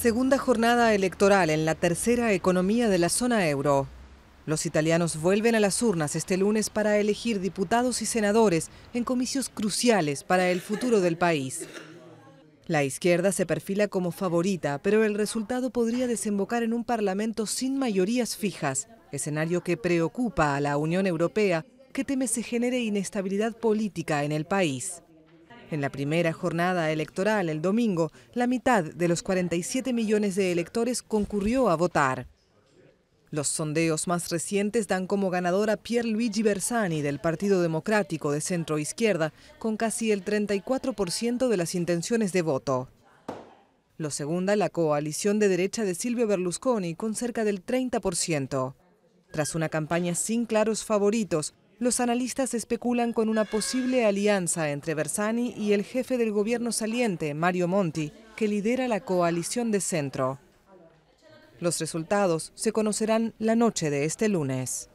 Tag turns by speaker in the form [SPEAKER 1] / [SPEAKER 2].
[SPEAKER 1] Segunda jornada electoral en la tercera economía de la zona euro. Los italianos vuelven a las urnas este lunes para elegir diputados y senadores en comicios cruciales para el futuro del país. La izquierda se perfila como favorita, pero el resultado podría desembocar en un parlamento sin mayorías fijas, escenario que preocupa a la Unión Europea, que teme se genere inestabilidad política en el país. En la primera jornada electoral, el domingo, la mitad de los 47 millones de electores concurrió a votar. Los sondeos más recientes dan como ganadora a Pierluigi Bersani del Partido Democrático de Centro Izquierda, con casi el 34% de las intenciones de voto. Lo segunda, la coalición de derecha de Silvio Berlusconi, con cerca del 30%. Tras una campaña sin claros favoritos, los analistas especulan con una posible alianza entre Bersani y el jefe del gobierno saliente, Mario Monti, que lidera la coalición de centro. Los resultados se conocerán la noche de este lunes.